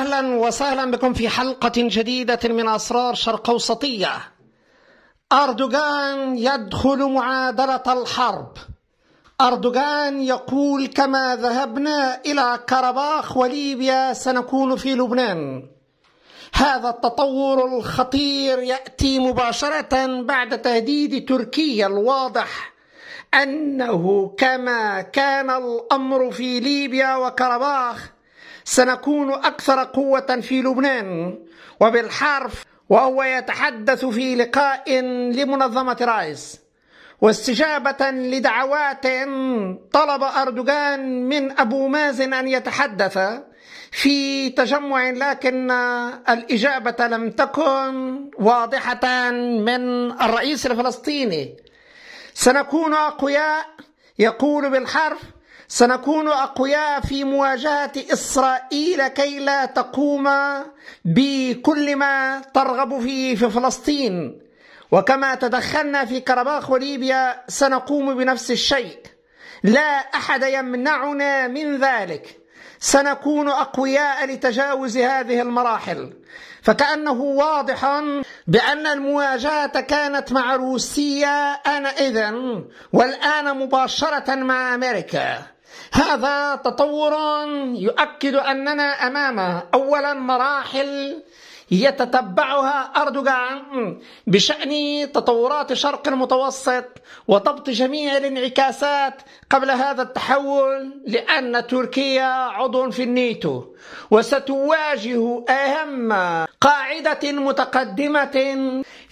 أهلا وسهلا بكم في حلقة جديدة من أسرار شرق أوسطية أردوغان يدخل معادلة الحرب أردوغان يقول كما ذهبنا إلى كرباخ وليبيا سنكون في لبنان هذا التطور الخطير يأتي مباشرة بعد تهديد تركيا الواضح أنه كما كان الأمر في ليبيا وكرباخ سنكون أكثر قوة في لبنان وبالحرف وهو يتحدث في لقاء لمنظمة رايس واستجابة لدعوات طلب أردوغان من أبو مازن أن يتحدث في تجمع لكن الإجابة لم تكن واضحة من الرئيس الفلسطيني سنكون أقوياء يقول بالحرف سنكون أقوياء في مواجهة إسرائيل كي لا تقوم بكل ما ترغب فيه في فلسطين وكما تدخلنا في كرباخ وليبيا سنقوم بنفس الشيء لا أحد يمنعنا من ذلك سنكون أقوياء لتجاوز هذه المراحل فكأنه واضحا بأن المواجهة كانت مع روسيا انئذ والآن مباشرة مع أمريكا هذا تطور يؤكد أننا أمام أولا مراحل يتتبعها أردوغان بشأن تطورات شرق المتوسط وضبط جميع الانعكاسات قبل هذا التحول لأن تركيا عضو في الناتو وستواجه أهم قاعدة متقدمة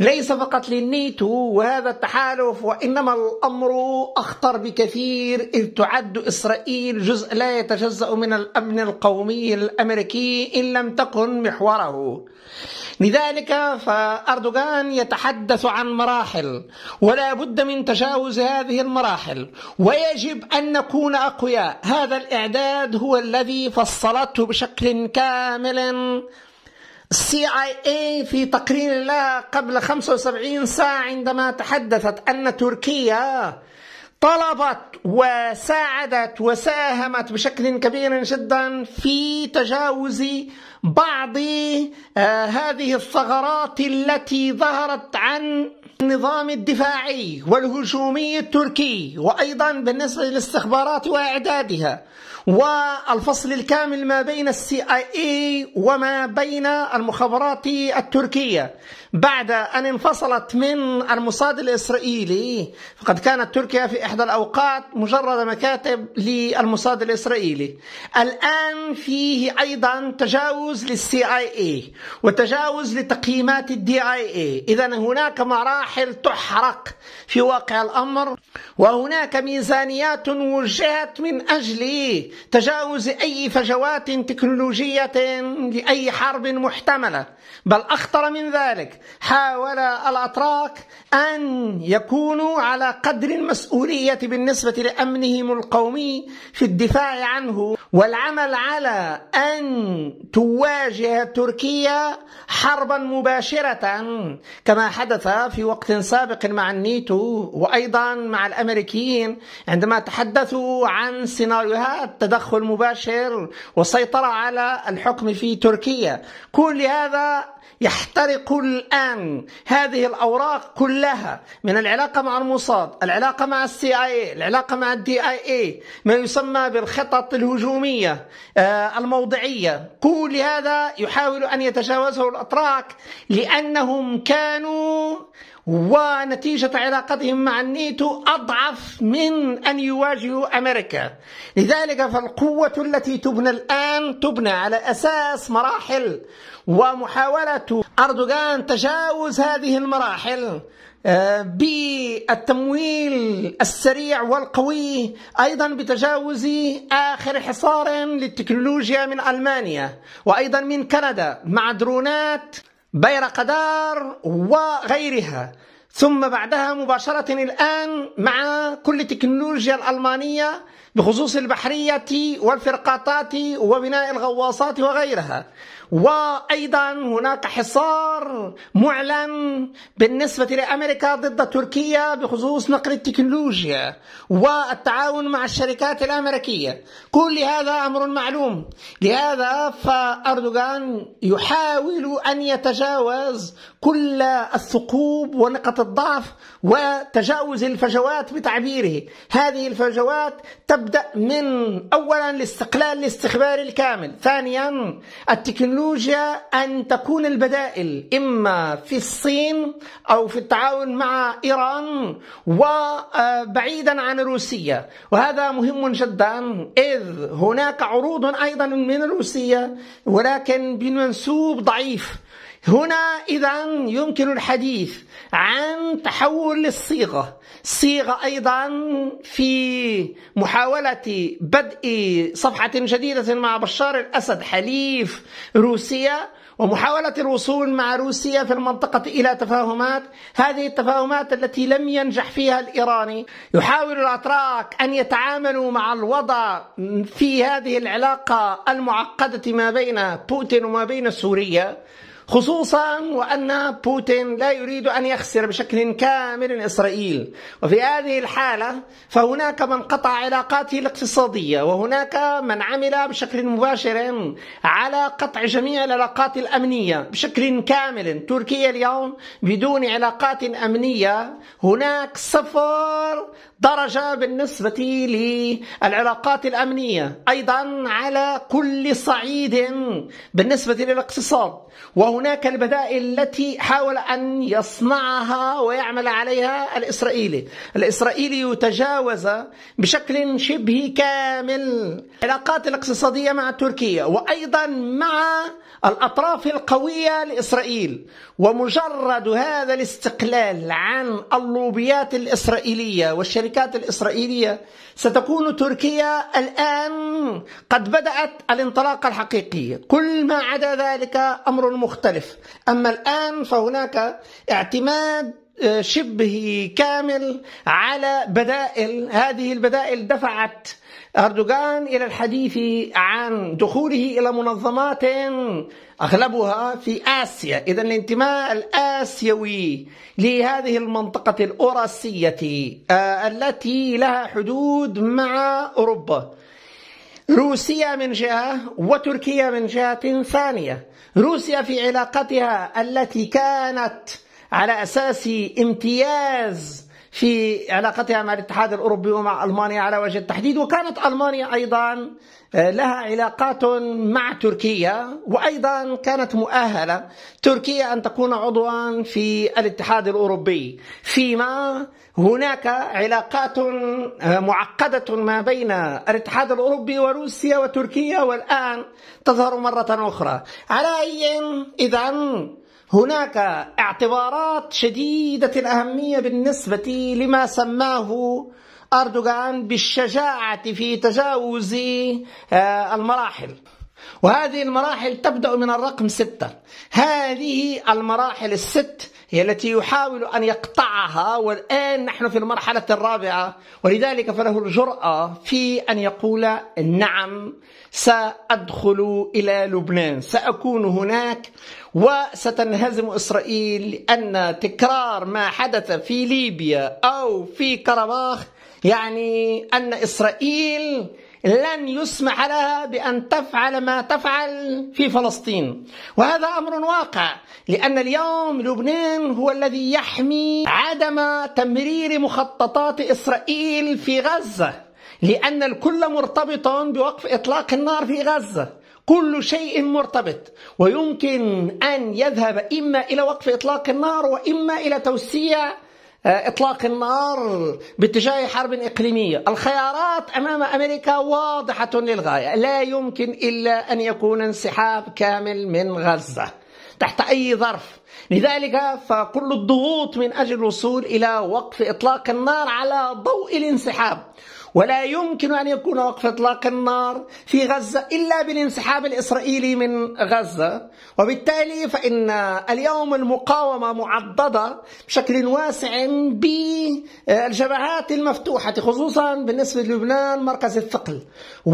ليس فقط للنيتو وهذا التحالف وإنما الأمر أخطر بكثير إذ تعد إسرائيل جزء لا يتجزأ من الأمن القومي الأمريكي إن لم تكن محوره لذلك فأردوغان يتحدث عن مراحل ولا بد من تجاوز هذه المراحل ويجب أن نكون أقوياء هذا الإعداد هو الذي فصلته بشكل كامل السي اي اي في تقرير لها قبل 75 ساعة عندما تحدثت أن تركيا طلبت وساعدت وساهمت بشكل كبير جدا في تجاوز بعض آه، هذه الثغرات التي ظهرت عن النظام الدفاعي والهجومي التركي وأيضا بالنسبة للاستخبارات وإعدادها والفصل الكامل ما بين السي اي اي وما بين المخابرات التركية بعد أن انفصلت من المصاد الإسرائيلي فقد كانت تركيا في إحدى الأوقات مجرد مكاتب للمصاد الإسرائيلي الآن فيه أيضا تجاوز للسي اي اي وتجاوز لتقييمات الدي اي اي إذا هناك مراحل المراحل تحرق في واقع الأمر وهناك ميزانيات وجهت من أجل تجاوز أي فجوات تكنولوجية لأي حرب محتملة بل أخطر من ذلك حاول الأتراك أن يكونوا على قدر المسؤولية بالنسبة لأمنهم القومي في الدفاع عنه والعمل على أن تواجه تركيا حربا مباشرة كما حدث في وقت وقت سابق مع النيتو وأيضا مع الأمريكيين عندما تحدثوا عن سيناريوهات تدخل مباشر وسيطره على الحكم في تركيا كل هذا يحترق الآن هذه الأوراق كلها من العلاقة مع الموساد العلاقة مع السي اي إيه، العلاقة مع الدي اي اي ما يسمى بالخطط الهجومية آه، الموضعية كل هذا يحاول أن يتجاوزه الأتراك لأنهم كانوا ونتيجة علاقتهم مع النيتو أضعف من أن يواجهوا أمريكا لذلك فالقوة التي تبنى الآن تبنى على أساس مراحل ومحاولة أردوغان تجاوز هذه المراحل آه، بالتمويل السريع والقوي ايضا بتجاوز اخر حصار للتكنولوجيا من المانيا وايضا من كندا مع درونات بيرقدار وغيرها ثم بعدها مباشرة الآن مع كل تكنولوجيا الألمانية بخصوص البحرية والفرقاطات وبناء الغواصات وغيرها وأيضا هناك حصار معلن بالنسبة لأمريكا ضد تركيا بخصوص نقل التكنولوجيا والتعاون مع الشركات الأمريكية كل هذا أمر معلوم لهذا فأردوغان يحاول أن يتجاوز كل الثقوب ونقط الضعف وتجاوز الفجوات بتعبيره هذه الفجوات تبدأ من أولا الاستقلال الاستخباري الكامل ثانيا التكنولوجيا التكنولوجيا أن تكون البدائل إما في الصين أو في التعاون مع إيران وبعيدا عن روسيا وهذا مهم جدا إذ هناك عروض أيضا من روسيا ولكن بمنسوب ضعيف هنا إذا يمكن الحديث عن تحول للصيغة صيغة أيضا في محاولة بدء صفحة جديدة مع بشار الأسد حليف روسيا ومحاولة الوصول مع روسيا في المنطقة إلى تفاهمات هذه التفاهمات التي لم ينجح فيها الإيراني يحاول الأتراك أن يتعاملوا مع الوضع في هذه العلاقة المعقدة ما بين بوتين وما بين سوريا خصوصا وأن بوتين لا يريد أن يخسر بشكل كامل إسرائيل وفي هذه الحالة فهناك من قطع علاقاته الاقتصادية وهناك من عمل بشكل مباشر على قطع جميع العلاقات الأمنية بشكل كامل تركيا اليوم بدون علاقات أمنية هناك صفر درجة بالنسبة للعلاقات الأمنية أيضا على كل صعيد بالنسبة للاقتصاد وهناك هناك البدائل التي حاول أن يصنعها ويعمل عليها الإسرائيلي الإسرائيلي يتجاوز بشكل شبه كامل العلاقات الاقتصادية مع تركيا وأيضا مع الأطراف القوية لإسرائيل ومجرد هذا الاستقلال عن اللوبيات الإسرائيلية والشركات الإسرائيلية ستكون تركيا الآن قد بدأت الانطلاقة الحقيقية كل ما عدا ذلك أمر مختلف مختلف أما الآن فهناك اعتماد آه، شبه كامل على بدائل هذه البدائل دفعت أردوغان إلى الحديث عن دخوله إلى منظمات أغلبها في آسيا إذا الانتماء الآسيوي لهذه المنطقة الأوراسية آه، التي لها حدود مع أوروبا روسيا من جهة وتركيا من جهة ثانية روسيا في علاقتها التي كانت على أساس امتياز في علاقتها مع الاتحاد الأوروبي ومع ألمانيا على وجه التحديد وكانت ألمانيا أيضا آه، لها علاقات مع تركيا وأيضا كانت مؤهلة تركيا أن تكون عضوا في الاتحاد الأوروبي فيما هناك علاقات آه، معقدة ما بين الاتحاد الأوروبي وروسيا وتركيا والآن تظهر مرة أخرى على أي إذا هناك اعتبارات شديدة الأهمية بالنسبة لما سماه أردوغان بالشجاعة في تجاوز آه، المراحل وهذه المراحل تبدأ من الرقم ستة هذه المراحل الست هي التي يحاول أن يقطعها والآن نحن في المرحلة الرابعة ولذلك فله الجرأة في أن يقول نعم سأدخل إلى لبنان سأكون هناك وستنهزم إسرائيل لأن تكرار ما حدث في ليبيا أو في كرباخ يعني أن إسرائيل لن يسمح لها بأن تفعل ما تفعل في فلسطين وهذا أمر واقع لأن اليوم لبنان هو الذي يحمي عدم تمرير مخططات إسرائيل في غزة لأن الكل مرتبط بوقف إطلاق النار في غزة كل شيء مرتبط ويمكن أن يذهب إما إلى وقف إطلاق النار وإما إلى توسيع آه، إطلاق النار باتجاه حرب إقليمية الخيارات أمام أمريكا واضحة للغاية لا يمكن إلا أن يكون انسحاب كامل من غزة تحت أي ظرف لذلك فكل الضغوط من أجل الوصول إلى وقف إطلاق النار على ضوء الانسحاب ولا يمكن أن يكون وقف إطلاق النار في غزة إلا بالانسحاب الإسرائيلي من غزة وبالتالي فإن اليوم المقاومة معضدة بشكل واسع بالجبهات آه، المفتوحة خصوصا بالنسبة للبنان مركز الثقل و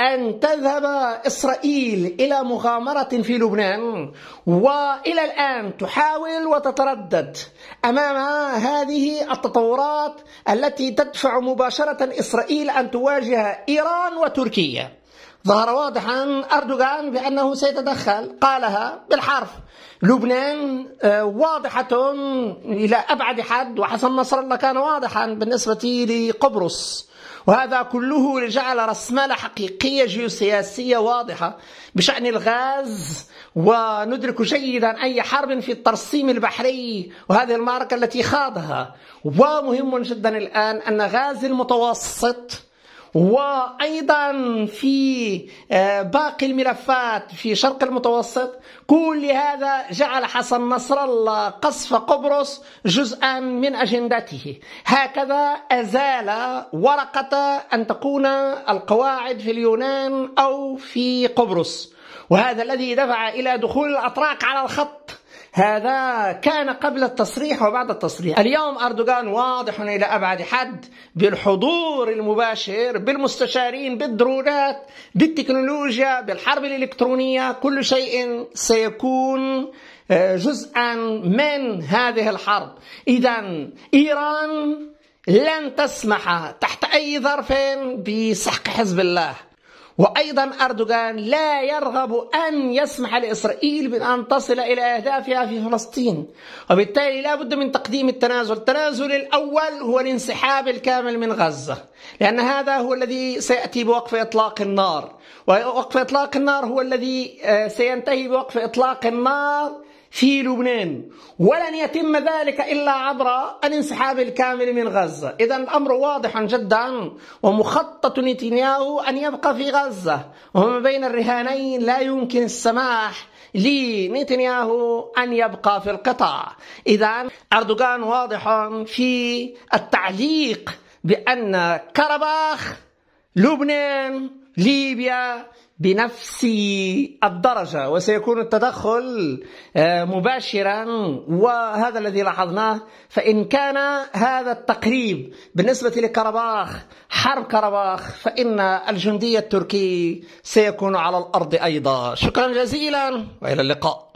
أن تذهب إسرائيل إلى مغامرة في لبنان وإلى الآن تحاول وتتردد أمام هذه التطورات التي تدفع مباشرة إسرائيل أن تواجه إيران وتركيا ظهر واضحا أردوغان بأنه سيتدخل قالها بالحرف لبنان آه، واضحة إلى أبعد حد وحسن نصر الله كان واضحا بالنسبة لقبرص وهذا كله جعل رسمالة حقيقية جيوسياسية واضحة بشأن الغاز وندرك جيدا أي حرب في الترسيم البحري وهذه المعركة التي خاضها ومهم جدا الآن أن غاز المتوسط وأيضا في آه، باقي الملفات في شرق المتوسط كل هذا جعل حسن نصر الله قصف قبرص جزءا من أجندته هكذا أزال ورقة أن تكون القواعد في اليونان أو في قبرص وهذا الذي دفع إلى دخول الأتراك على الخط هذا كان قبل التصريح وبعد التصريح اليوم أردوغان واضح إلى أبعد حد بالحضور المباشر بالمستشارين بالدرونات بالتكنولوجيا بالحرب الإلكترونية كل شيء سيكون آه، جزءا من هذه الحرب إذا إيران لن تسمح تحت أي ظرف بسحق حزب الله وأيضا أردوغان لا يرغب أن يسمح لإسرائيل بأن تصل إلى أهدافها في فلسطين وبالتالي لا بد من تقديم التنازل التنازل الأول هو الانسحاب الكامل من غزة لأن هذا هو الذي سيأتي بوقف إطلاق النار ووقف إطلاق النار هو الذي آه، سينتهي بوقف إطلاق النار في لبنان ولن يتم ذلك إلا عبر الانسحاب الكامل من غزة إذا الأمر واضح جدا ومخطط نتنياهو أن يبقى في غزة وما بين الرهانين لا يمكن السماح لنتنياهو أن يبقى في القطاع إذا أردوغان واضح في التعليق بأن كرباخ لبنان ليبيا بنفس الدرجة وسيكون التدخل آه، مباشرا وهذا الذي لاحظناه فإن كان هذا التقريب بالنسبة لكرباخ حرب كرباخ فإن الجندي التركي سيكون على الأرض أيضا شكرا جزيلا وإلى اللقاء